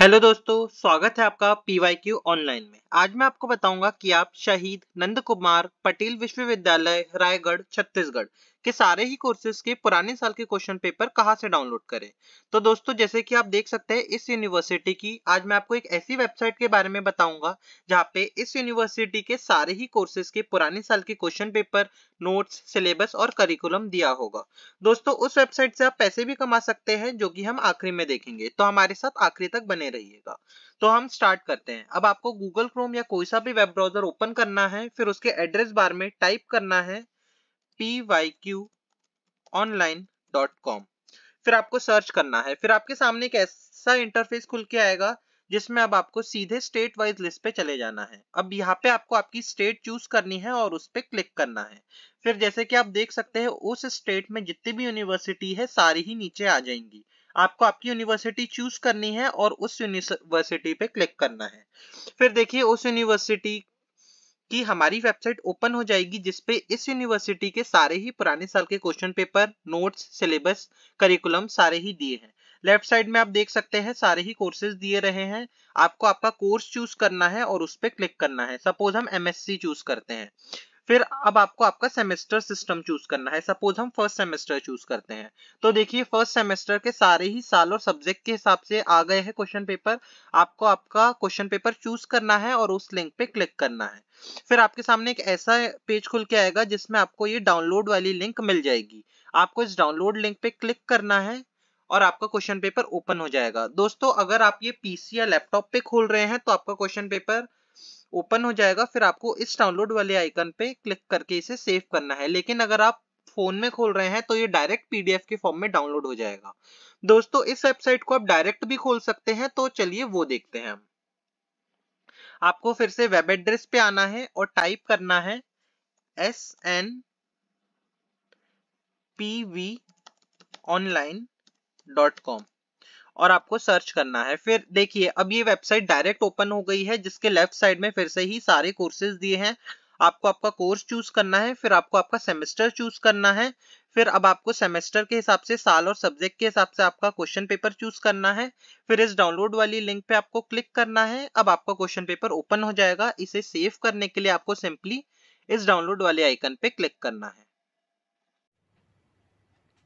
hello दोस्तों स्वागत है आपका पी ऑनलाइन में आज मैं आपको बताऊंगा कि आप शहीद नंद कुमार पटेल विश्वविद्यालय रायगढ़ छत्तीसगढ़ कि सारे ही कोर्सेज के पुराने साल के क्वेश्चन पेपर कहाँ से डाउनलोड करें तो दोस्तों जैसे कि आप देख सकते हैं इस यूनिवर्सिटी की आज मैं आपको एक ऐसी वेबसाइट के बारे में बताऊंगा जहाँ पे इस यूनिवर्सिटी के सारे ही कोर्सेज के पुराने साल के क्वेश्चन पेपर नोट्स सिलेबस और करिकुलम दिया होगा दोस्तों उस वेबसाइट से आप पैसे भी कमा सकते हैं जो कि हम आखिरी में देखेंगे तो हमारे साथ आखिरी तक बने रहिएगा तो हम स्टार्ट करते हैं अब आपको गूगल क्रोम या कोई सा भी वेब ब्राउजर ओपन करना है फिर उसके एड्रेस बार में टाइप करना है pyqonline.com फिर आपको सर्च करना है फिर आपके सामने एक ऐसा इंटरफेस खुल के आएगा जिसमें अब आपको सीधे स्टेट वाइज लिस्ट पे चले जाना है अब यहाँ पे आपको आपकी स्टेट चूज करनी है और उस पर क्लिक करना है फिर जैसे कि आप देख सकते हैं उस स्टेट में जितनी भी यूनिवर्सिटी है सारी ही नीचे आ जाएंगी आपको आपकी यूनिवर्सिटी चूज करनी है और उस यूनिवर्सिटी पे क्लिक करना है फिर देखिए उस यूनिवर्सिटी कि हमारी वेबसाइट ओपन हो जाएगी जिसपे इस यूनिवर्सिटी के सारे ही पुराने साल के question paper notes syllabus curriculum सारे ही दिए हैं लेफ्ट साइड में आप देख सकते हैं सारे ही कोर्सेज दिए रहे हैं आपको आपका कोर्स चूज करना है और उस पर क्लिक करना है सपोज हम एमएससी चूज करते हैं फिर अब आपको आपका सेमेस्टर सिस्टम चूज करना है सपोज हम फर्स्ट सेमेस्टर चूज करते हैं तो देखिए फर्स्ट सेमेस्टर के सारे ही साल और सब्जेक्ट के हिसाब से आ गए हैं क्वेश्चन पेपर आपको आपका क्वेश्चन पेपर चूज करना है और उस लिंक पे क्लिक करना है फिर आपके सामने एक ऐसा पेज खुल के आएगा जिसमें आपको ये डाउनलोड वाली लिंक मिल जाएगी आपको इस डाउनलोड लिंक पे क्लिक करना है और आपका क्वेश्चन पेपर ओपन हो जाएगा दोस्तों अगर आप ये पीसी या लैपटॉप पे खोल रहे हैं तो आपका क्वेश्चन पेपर ओपन हो जाएगा फिर आपको इस डाउनलोड वाले आइकन पे क्लिक करके इसे सेव करना है लेकिन अगर आप फोन में खोल रहे हैं तो ये डायरेक्ट पीडीएफ के फॉर्म में डाउनलोड हो जाएगा दोस्तों इस वेबसाइट को आप डायरेक्ट भी खोल सकते हैं तो चलिए वो देखते हैं आपको फिर से वेब एड्रेस पे आना है और टाइप करना है S N P V online dot com और आपको सर्च करना है फिर देखिए अब ये वेबसाइट डायरेक्ट ओपन हो गई है जिसके लेफ्ट साइड में फिर से ही सारे कोर्सेज दिए हैं आपको आपका कोर्स चूज करना है फिर आपको आपका सेमेस्टर चूज करना है फिर अब आपको सेमेस्टर के हिसाब से साल और सब्जेक्ट के हिसाब से आपका क्वेश्चन पेपर चूज करना है फिर इस डाउनलोड वाली लिंक पे आपको क्लिक करना है अब आपका क्वेश्चन पेपर ओपन हो जाएगा इसे सेव करने के लिए आपको सिंपली इस डाउनलोड वाले आइकन पे क्लिक करना है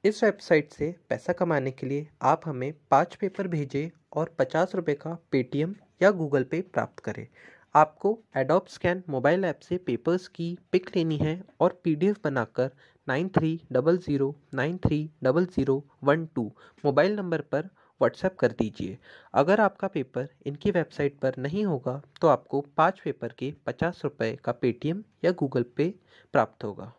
इस वेबसाइट से पैसा कमाने के लिए आप हमें पाँच पेपर भेजें और पचास रुपये का पेटीएम या गूगल पे प्राप्त करें आपको एडोप स्कैन मोबाइल ऐप से पेपर्स की पिक लेनी है और पीडीएफ बनाकर nine three double zero nine three double zero one two mobile number पर व्हाट्सएप कर दीजिए अगर आपका पेपर इनकी वेबसाइट पर नहीं होगा तो आपको पाँच पेपर के पचास रुपये का पेटीएम या गूगल पे प्राप्त होगा